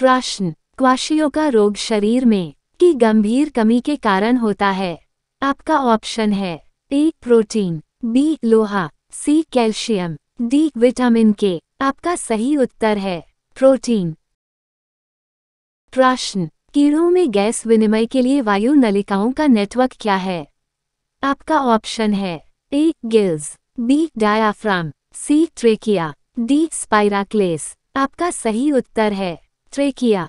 प्रश्न क्वाशियों का रोग शरीर में की गंभीर कमी के कारण होता है आपका ऑप्शन है ए प्रोटीन बी लोहा सी कैल्शियम डी विटामिन के आपका सही उत्तर है प्रोटीन प्रश्न कीड़ों में गैस विनिमय के लिए वायु नलिकाओं का नेटवर्क क्या है आपका ऑप्शन है A gills B diaphragm C trachea D spiracles आपका सही उत्तर है किया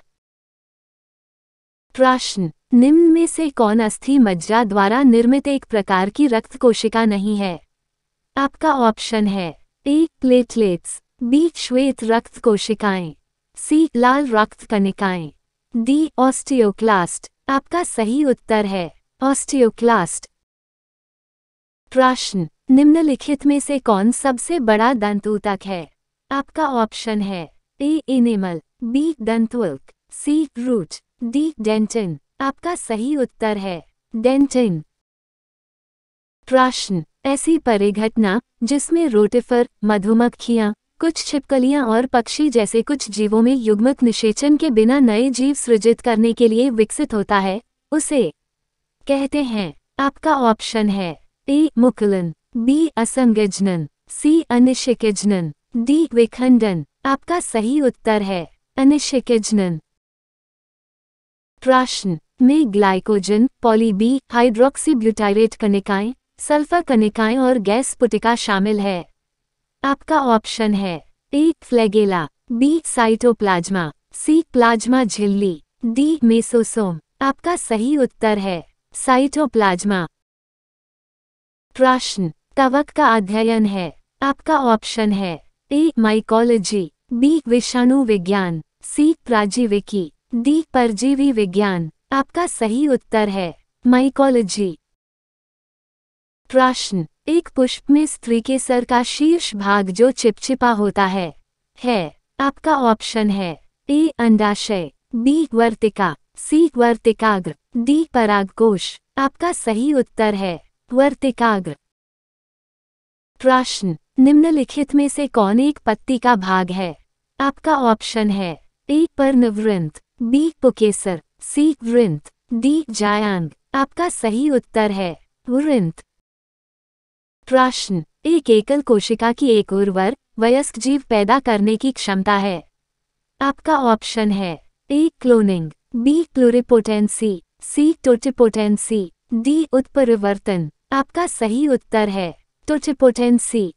प्रश्न निम्न में से कौन अस्थि मज्जा द्वारा निर्मित एक प्रकार की रक्त कोशिका नहीं है आपका ऑप्शन है ए प्लेटलेट्स बी श्वेत रक्त कोशिकाएं सी लाल रक्त कनिकाएं डी ऑस्टियोक्लास्ट आपका सही उत्तर है ऑस्टियोक्लास्ट प्रश्न निम्नलिखित में से कौन सबसे बड़ा दंतूतक है आपका ऑप्शन है ए एनिमल बी दंतुल्क सी रूट डी डेंटिन आपका सही उत्तर है डेंटिन प्रश्न ऐसी परिघटना जिसमें रोटिफर मधुमक्खियां कुछ छिपकलियां और पक्षी जैसे कुछ जीवों में युग्मक निषेचन के बिना नए जीव सृजित करने के लिए विकसित होता है उसे कहते हैं आपका ऑप्शन है ए मुकुलन बी असंगजनन सी अनिशिकजनन डी विखंडन आपका सही उत्तर है अनिशिकेजनन प्रश्न में ग्लाइकोजन पॉलीबी हाइड्रोक्सीब्यूटाइरेट कनिकाएं सल्फर कनिकाएं और गैस पुटिका शामिल है आपका ऑप्शन है A flagella B cytoplasm C plasma झिल्ली डी मेसोसोम आपका सही उत्तर है साइटोप्लाज्मा प्रश्न तवक का अध्ययन है आपका ऑप्शन है ए माइकोलॉजी बी विषाणु विज्ञान सी प्राजीविकी डी परजीवी विज्ञान आपका सही उत्तर है माइकोलॉजी प्रश्न एक पुष्प में स्त्री के सर का शीर्ष भाग जो चिपचिपा होता है है आपका ऑप्शन है ए अंडाशय बी वर्तिका सी वर्तिकाग्र डी परागकोश आपका सही उत्तर है वर्तिकाग्र प्रश्न निम्नलिखित में से कौन एक पत्ती का भाग है आपका ऑप्शन है ए निवृंत बी पुकेसर सी वृंत डी जायांग आपका सही उत्तर है वृंत प्रश्न एक एकल कोशिका की एक उर्वर वयस्क जीव पैदा करने की क्षमता है आपका ऑप्शन है A cloning B pluripotency C totipotency D उत्परिवर्तन आपका सही उत्तर है टोटिपोटेंसी